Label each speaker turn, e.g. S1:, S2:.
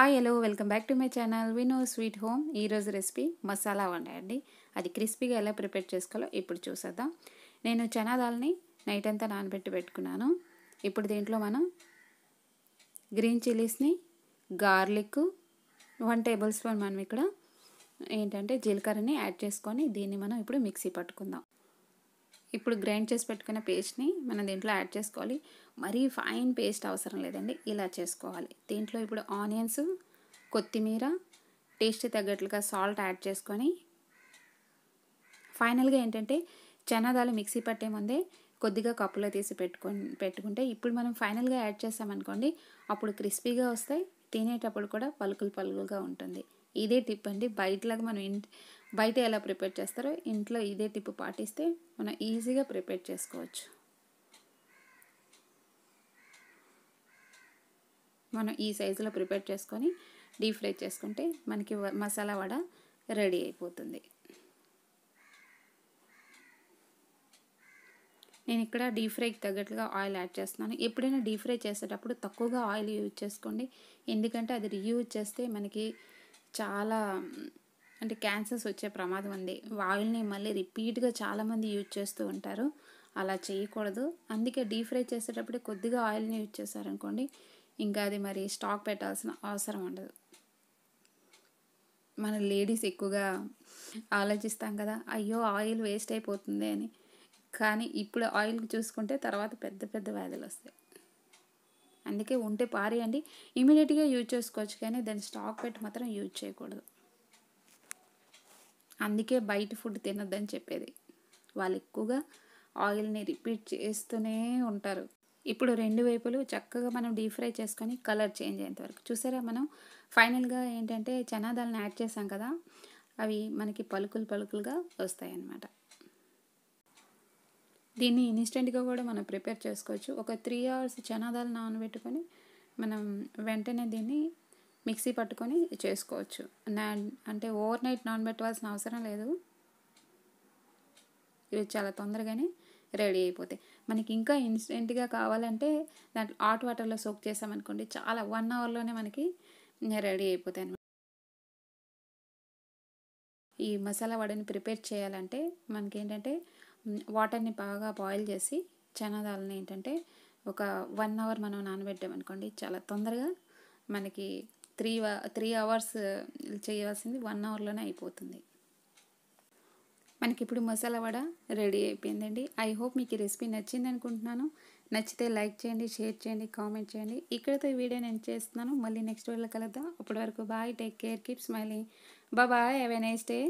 S1: hi hello welcome back to my channel Vino sweet home ఈరోజు recipe masala వండండి అది క్రిస్పీగా ఎలా ప్రిపేర్ చేసుకోవాలో ఇప్పుడు చూసేద్దాం నేను చనాదాల్ని నైట్ అంతా నానబెట్టి పెట్టుకున్నాను ఇప్పుడు దీంట్లో మనం గ్రీన్ చిల్లీస్ని గార్లిక్ వన్ టేబుల్ స్పూన్ మనం ఇక్కడ ఏంటంటే జీలకర్రని యాడ్ చేసుకొని దీన్ని మనం ఇప్పుడు మిక్సీ పట్టుకుందాం ఇప్పుడు గ్రైండ్ చేసి పెట్టుకున్న పేస్ట్ని మనం దీంట్లో యాడ్ చేసుకోవాలి మరీ ఫైన్ పేస్ట్ అవసరం లేదండి ఇలా చేసుకోవాలి దీంట్లో ఇప్పుడు ఆనియన్స్ కొత్తిమీర టేస్ట్ తగ్గట్లుగా సాల్ట్ యాడ్ చేసుకొని ఫైనల్గా ఏంటంటే చనాదాలు మిక్సీ పట్టే ముందే కొద్దిగా కప్పులో తీసి పెట్టుకు పెట్టుకుంటే ఇప్పుడు మనం ఫైనల్గా యాడ్ చేసామనుకోండి అప్పుడు క్రిస్పీగా వస్తాయి తినేటప్పుడు కూడా పలుకులు పలుకులుగా ఉంటుంది ఇదే టిప్ అండి బయటలాగా మనం ఇంటి బయట ఎలా ప్రిపేర్ చేస్తారో ఇంట్లో ఇదే టిప్పు పాటిస్తే మనం ఈజీగా ప్రిపేర్ చేసుకోవచ్చు మనం ఈ సైజులో ప్రిపేర్ చేసుకొని డీప్ ఫ్రై చేసుకుంటే మనకి మసాలా వడ రెడీ అయిపోతుంది నేను ఇక్కడ డీప్ ఫ్రైకి తగ్గట్లుగా ఆయిల్ యాడ్ చేస్తున్నాను ఎప్పుడైనా డీప్ ఫ్రై చేసేటప్పుడు తక్కువగా ఆయిల్ యూజ్ చేసుకోండి ఎందుకంటే అది రీయూజ్ చేస్తే మనకి చాలా అంటే క్యాన్సర్స్ వచ్చే ప్రమాదం ఉంది ఆయిల్ని మళ్ళీ రిపీట్గా చాలామంది యూజ్ చేస్తూ ఉంటారు అలా చేయకూడదు అందుకే డీప్ ఫ్రై చేసేటప్పుడు కొద్దిగా ఆయిల్ని యూజ్ చేశారనుకోండి ఇంకా అది మరి స్టాక్ పెట్టాల్సిన అవసరం ఉండదు మన లేడీస్ ఎక్కువగా ఆలోచిస్తాం కదా అయ్యో ఆయిల్ వేస్ట్ అయిపోతుంది అని కానీ ఇప్పుడు ఆయిల్ చూసుకుంటే తర్వాత పెద్ద పెద్ద వ్యాధులు వస్తాయి అందుకే ఉంటే పారేయండి ఇమీడియట్గా యూజ్ చేసుకోవచ్చు కానీ దాన్ని స్టాక్ పెట్టి మాత్రం యూజ్ చేయకూడదు అందుకే బయట ఫుడ్ తినొద్దని చెప్పేది వాళ్ళు ఎక్కువగా ఆయిల్ని రిపీట్ చేస్తూనే ఉంటారు ఇప్పుడు రెండు వైపులు చక్కగా మనం డీప్ ఫ్రై చేసుకొని కలర్ చేంజ్ అయ్యేంత వరకు చూసారా మనం ఫైనల్గా ఏంటంటే చనాదాలను యాడ్ చేసాం కదా అవి మనకి పలుకులు పలుకులుగా వస్తాయి అన్నమాట దీన్ని ఇన్స్టెంట్గా కూడా మనం ప్రిపేర్ చేసుకోవచ్చు ఒక త్రీ అవర్స్ చనాదాలు నానబెట్టుకొని మనం వెంటనే దీన్ని మిక్సీ పట్టుకొని చేసుకోవచ్చు నా అంటే ఓవర్ నైట్ నానబెట్టవలసిన అవసరం లేదు ఇవి చాలా తొందరగానే రెడీ అయిపోతాయి మనకి ఇంకా ఇన్స్టెంట్గా కావాలంటే దాంట్లో హాట్ వాటర్లో సోక్ చేసామనుకోండి చాలా వన్ అవర్లోనే మనకి రెడీ అయిపోతాయి అనమాట ఈ మసాలా వడని ప్రిపేర్ చేయాలంటే మనకి ఏంటంటే వాటర్ని బాగా బాయిల్ చేసి చనాదాలని ఏంటంటే ఒక వన్ అవర్ మనం నానబెట్టామనుకోండి చాలా తొందరగా మనకి త్రీ త్రీ అవర్స్ చేయవలసింది వన్ అవర్లోనే అయిపోతుంది మనకి ఇప్పుడు మసాలా వడ రెడీ అయిపోయిందండి ఐ హోప్ మీకు ఈ రెసిపీ నచ్చింది అనుకుంటున్నాను నచ్చితే లైక్ చేయండి షేర్ చేయండి కామెంట్ చేయండి ఇక్కడతో ఈ వీడియో నేను చేస్తున్నాను మళ్ళీ నెక్స్ట్ వీడియోలో కలుద్దాం అప్పటి వరకు bye take care keep smiling bye have a nice day